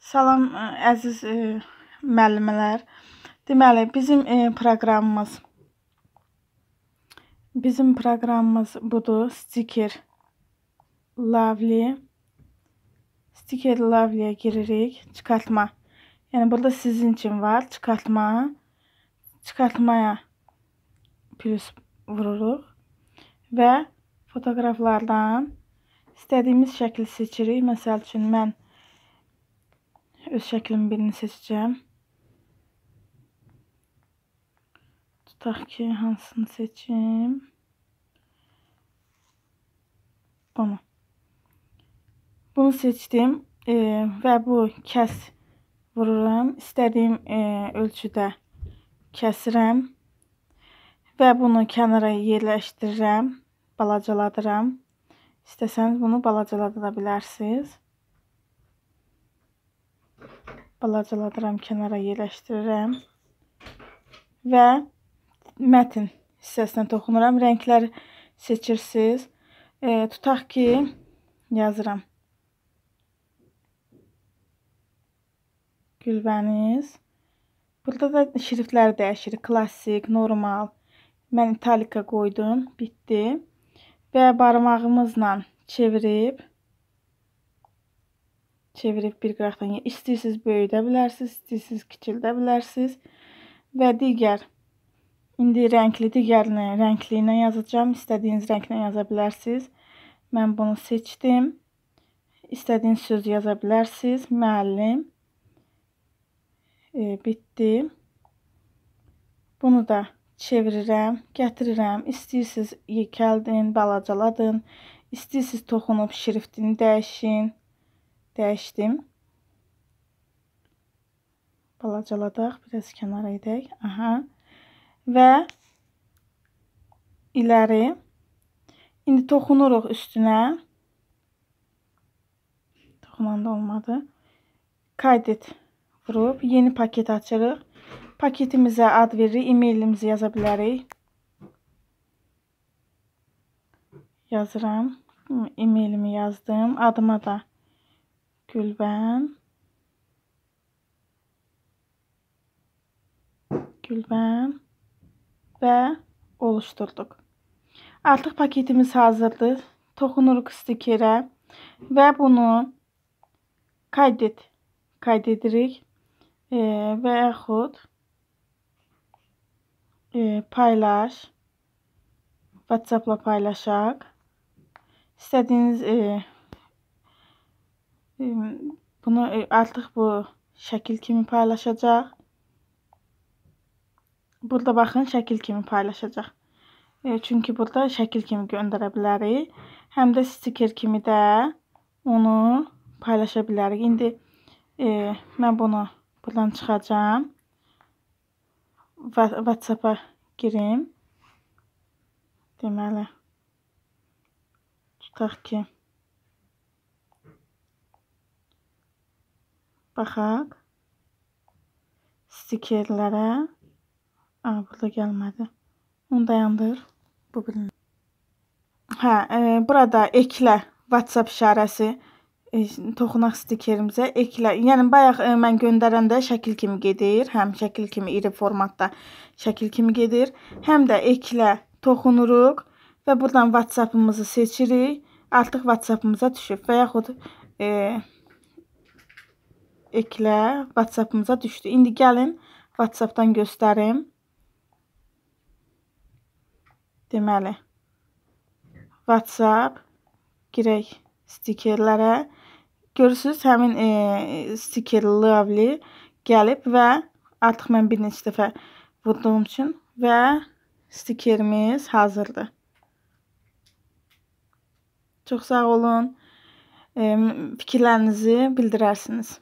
Salam e, əziz ə, e, müəllimələr. Deməli, bizim ə, e, proqramımız bizim proqramımız budur. Sticker Lovely. Sticker Lovely-yə giririk. Çıxartma. Yəni burada sizin üçün var çıxartma. Çıxartmaya plus vururuq və fotoqraflardan istədiyimiz şəkli seçirik. Məsəl üçün mən öz şəklimin birini seçəcəm. Tutaq ki, hansını seçim? Bunu. Bunu seçdim e, və bu kəs vururam. İstədiyim e, ölçüdə kəsirəm və bunu kənara yerləşdirirəm, balacaladıram. İstəsəniz bunu balacalada da bilərsiniz balacaladıram, kənara yerləşdirirəm və mətn hissəsinə toxunuram. Rənglər seçirsiniz. E, tutaq ki, yazıram. Gülbəniz. Burada da şriftlər dəyişir. Klassik, normal. Mən italika qoydum. Bitdi. Və barmağımızla çevirib çevirib bir qıraqdan istəyirsiniz böyüdə bilərsiniz, istəyirsiniz kiçildə bilərsiniz və digər indi rəngli digərinə, rəngli ilə yazacağam. İstədiyiniz rənglə yaza bilərsiniz. Mən bunu seçdim. İstədiyiniz söz yaza bilərsiniz. Müəllim. E, bitdi. Bunu da çevirirəm, gətirirəm. İstəyirsiniz yekəldin, balacaladın. İstəyirsiniz toxunub şriftini dəyişin dəyişdim. Balacaladaq, biraz kənara edək. Aha. Və iləri. İndi toxunuruq üstünə. Toxunanda olmadı. Qayd et vurub yeni paket açırıq. Paketimizə ad veririk, e-mailimizi yaza bilərik. Yazıram. E-mailimi yazdım. Adıma da Gülbən Gülbən və oluşturduq. Artıq paketimiz hazırdır. Toxunuruq stikerə və bunu qayd et qayd edirik e, və yaxud e, paylaş WhatsApp-la paylaşaq. İstədiyiniz e, bunu e, artıq bu şəkil kimi paylaşacaq. Burada baxın, şəkil kimi paylaşacaq. E, çünki burada şəkil kimi göndərə bilərik. Həm də stiker kimi də onu paylaşa bilərik. İndi e, mən bunu buradan çıxacağam. WhatsApp-a girim. Deməli, tutaq ki, Baxaq. Stikerlərə. A, burada gəlmədi. Onu dayandır. Bu birini. Hə, e, burada eklə WhatsApp işarəsi e, toxunaq stikerimizə eklə. Yəni bayaq e, mən göndərəndə şəkil kimi gedir, həm şəkil kimi iri formatda şəkil kimi gedir, həm də eklə toxunuruq və buradan WhatsApp-ımızı seçirik. Artıq WhatsApp-ımıza düşüb və yaxud e, eklə WhatsApp-ımıza düşdü. İndi gəlin WhatsApp-dan göstərim. Deməli, WhatsApp girək stikerlərə. Görürsüz, həmin e, stiker lovely gəlib və artıq mən bir neçə dəfə vurduğum üçün və stikerimiz hazırdır. Çox sağ olun. E, fikirlərinizi bildirərsiniz.